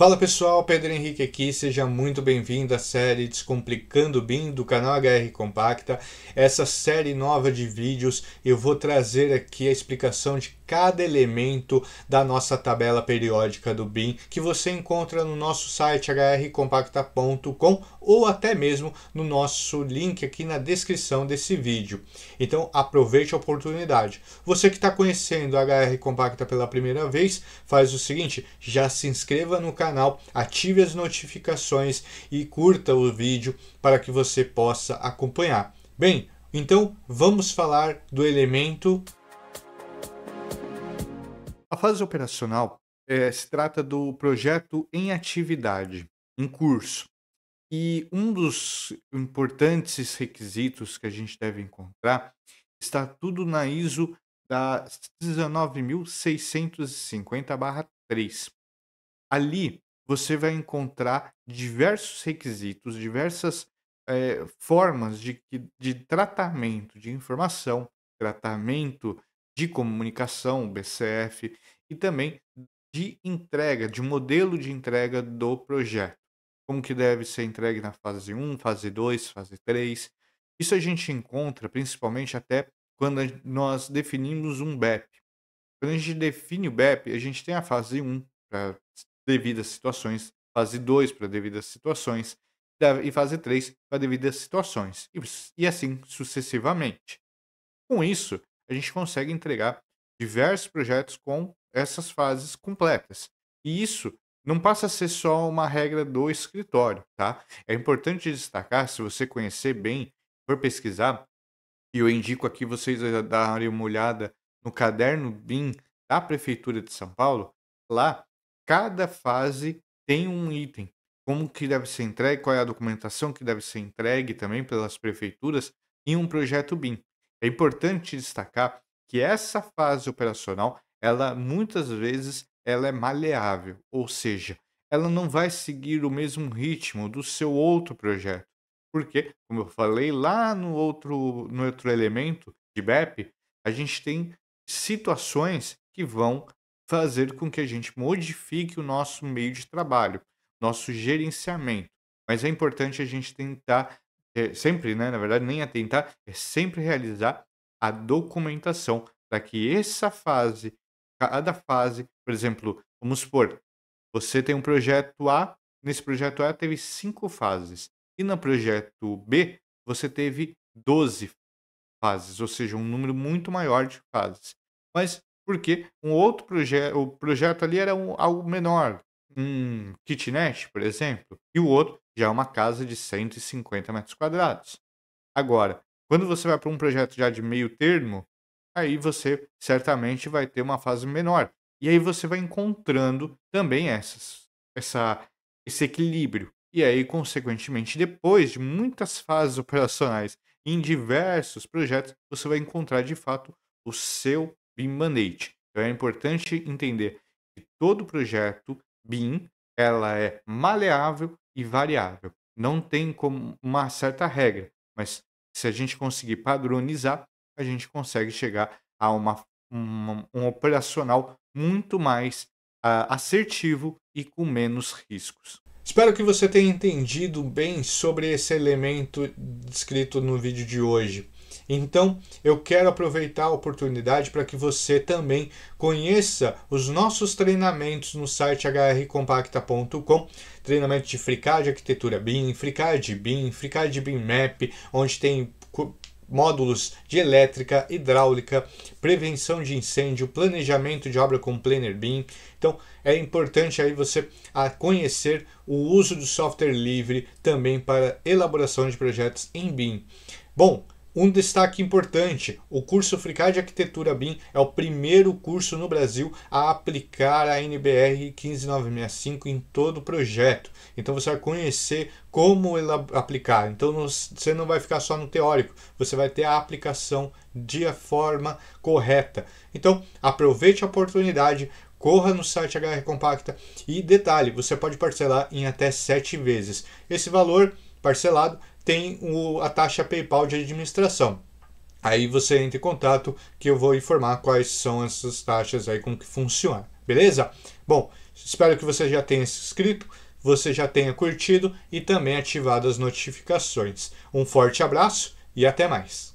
Fala pessoal, Pedro Henrique aqui, seja muito bem-vindo à série Descomplicando o BIM do canal HR Compacta. Essa série nova de vídeos eu vou trazer aqui a explicação de cada elemento da nossa tabela periódica do BIM que você encontra no nosso site hrcompacta.com ou até mesmo no nosso link aqui na descrição desse vídeo. Então aproveite a oportunidade. Você que está conhecendo a HR Compacta pela primeira vez, faz o seguinte, já se inscreva no canal canal, ative as notificações e curta o vídeo para que você possa acompanhar. Bem, então vamos falar do elemento. A fase operacional é, se trata do projeto em atividade, em curso. E um dos importantes requisitos que a gente deve encontrar está tudo na ISO da 19650-3 ali você vai encontrar diversos requisitos, diversas é, formas de, de tratamento de informação, tratamento de comunicação, BCF, e também de entrega, de modelo de entrega do projeto. Como que deve ser entregue na fase 1, fase 2, fase 3. Isso a gente encontra principalmente até quando nós definimos um BEP. Quando a gente define o BEP, a gente tem a fase 1 para devidas situações, fase 2 para devidas situações e fase 3 para devidas situações e, assim sucessivamente. Com isso, a gente consegue entregar diversos projetos com essas fases completas. E isso não passa a ser só uma regra do escritório, tá? É importante destacar, se você conhecer bem, for pesquisar, e eu indico aqui vocês darem uma olhada no caderno BIM da Prefeitura de São Paulo, lá cada fase tem um item. Como que deve ser entregue, qual é a documentação que deve ser entregue também pelas prefeituras em um projeto BIM. É importante destacar que essa fase operacional, ela muitas vezes ela é maleável, ou seja, ela não vai seguir o mesmo ritmo do seu outro projeto. Porque, como eu falei lá no outro, no outro elemento de BEP, a gente tem situações que vão fazer com que a gente modifique o nosso meio de trabalho, nosso gerenciamento. Mas é importante a gente tentar, é, sempre, né, na verdade, nem atentar, é, é sempre realizar a documentação para que essa fase, cada fase, por exemplo, vamos supor, você tem um projeto A, nesse projeto A teve cinco fases, e no projeto B você teve 12 fases, ou seja, um número muito maior de fases. Mas porque um outro projeto, o projeto ali era um, algo menor, um kitnet, por exemplo, e o outro já é uma casa de 150 metros quadrados. Agora, quando você vai para um projeto já de meio termo, aí você certamente vai ter uma fase menor. E aí você vai encontrando também essas, essa, esse equilíbrio. E aí, consequentemente, depois de muitas fases operacionais em diversos projetos, você vai encontrar de fato o seu BIM Mandate. Então é importante entender que todo projeto BIM ela é maleável e variável. Não tem como uma certa regra, mas se a gente conseguir padronizar, a gente consegue chegar a uma, uma um operacional muito mais uh, assertivo e com menos riscos. Espero que você tenha entendido bem sobre esse elemento descrito no vídeo de hoje. Então, eu quero aproveitar a oportunidade para que você também conheça os nossos treinamentos no site hrcompacta.com, treinamento de fricar de arquitetura BIM, fricar de BIM, fricar de BIM Map, onde tem módulos de elétrica, hidráulica, prevenção de incêndio, planejamento de obra com Planner BIM. Então, é importante aí você ah, conhecer o uso do software livre também para elaboração de projetos em BIM. Bom, um destaque importante: o curso FRICAR de Arquitetura BIM é o primeiro curso no Brasil a aplicar a NBR 15965 em todo o projeto. Então você vai conhecer como aplicar. Então você não vai ficar só no teórico, você vai ter a aplicação de forma correta. Então aproveite a oportunidade, corra no site HR Compacta e detalhe: você pode parcelar em até 7 vezes. Esse valor parcelado tem o, a taxa PayPal de administração. Aí você entra em contato que eu vou informar quais são essas taxas aí, como que funciona, beleza? Bom, espero que você já tenha se inscrito, você já tenha curtido e também ativado as notificações. Um forte abraço e até mais!